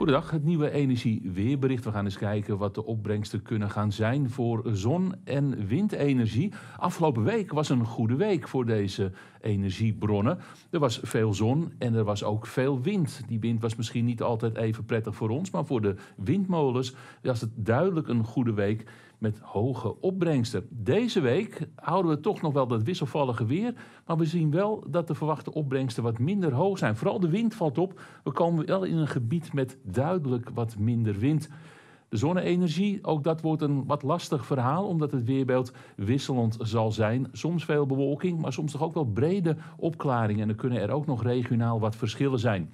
Goedendag, het nieuwe energieweerbericht. We gaan eens kijken wat de opbrengsten kunnen gaan zijn voor zon- en windenergie. Afgelopen week was een goede week voor deze energiebronnen. Er was veel zon en er was ook veel wind. Die wind was misschien niet altijd even prettig voor ons, maar voor de windmolens was het duidelijk een goede week met hoge opbrengsten. Deze week houden we toch nog wel dat wisselvallige weer, maar we zien wel dat de verwachte opbrengsten wat minder hoog zijn. Vooral de wind valt op. We komen wel in een gebied met duidelijk wat minder wind. De zonne-energie, ook dat wordt een wat lastig verhaal, omdat het weerbeeld wisselend zal zijn. Soms veel bewolking, maar soms toch ook wel brede opklaringen. En er kunnen er ook nog regionaal wat verschillen zijn.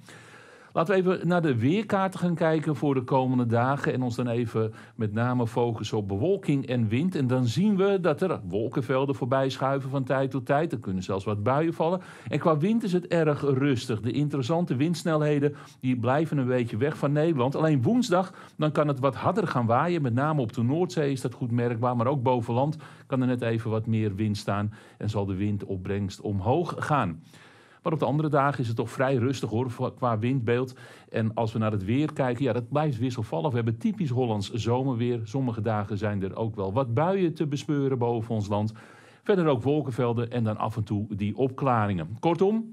Laten we even naar de weerkaarten gaan kijken voor de komende dagen. En ons dan even met name focussen op bewolking en wind. En dan zien we dat er wolkenvelden voorbij schuiven van tijd tot tijd. Er kunnen zelfs wat buien vallen. En qua wind is het erg rustig. De interessante windsnelheden die blijven een beetje weg van Nederland. Alleen woensdag dan kan het wat harder gaan waaien. Met name op de Noordzee is dat goed merkbaar. Maar ook boven land kan er net even wat meer wind staan. En zal de windopbrengst omhoog gaan. Maar op de andere dagen is het toch vrij rustig hoor, qua windbeeld. En als we naar het weer kijken, ja, dat blijft wisselvallig. We hebben typisch Hollands zomerweer. Sommige dagen zijn er ook wel wat buien te bespeuren boven ons land. Verder ook wolkenvelden en dan af en toe die opklaringen. Kortom,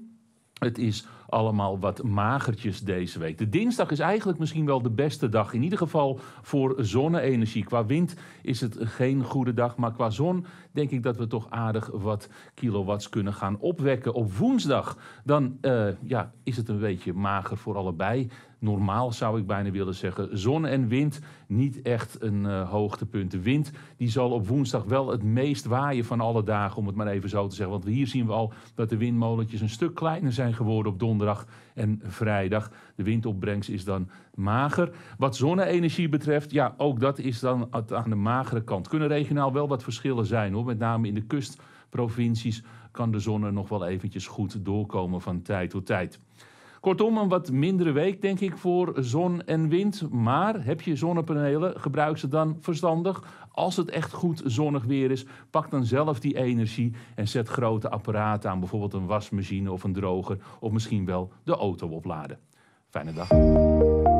het is allemaal wat magertjes deze week. De dinsdag is eigenlijk misschien wel de beste dag. In ieder geval voor zonne-energie. Qua wind is het geen goede dag. Maar qua zon denk ik dat we toch aardig wat kilowatts kunnen gaan opwekken. Op woensdag dan eh, ja, is het een beetje mager voor allebei. Normaal zou ik bijna willen zeggen. Zon en wind niet echt een eh, hoogtepunt. De wind die zal op woensdag wel het meest waaien van alle dagen. Om het maar even zo te zeggen. Want hier zien we al dat de windmolentjes een stuk kleiner zijn geworden op donderdag zondag en vrijdag. De windopbrengst is dan mager. Wat zonne-energie betreft, ja, ook dat is dan aan de magere kant. Kunnen regionaal wel wat verschillen zijn, hoor. met name in de kustprovincies kan de zon er nog wel eventjes goed doorkomen van tijd tot tijd. Kortom, een wat mindere week, denk ik, voor zon en wind. Maar heb je zonnepanelen, gebruik ze dan verstandig. Als het echt goed zonnig weer is, pak dan zelf die energie en zet grote apparaten aan. Bijvoorbeeld een wasmachine of een droger, of misschien wel de auto opladen. Fijne dag.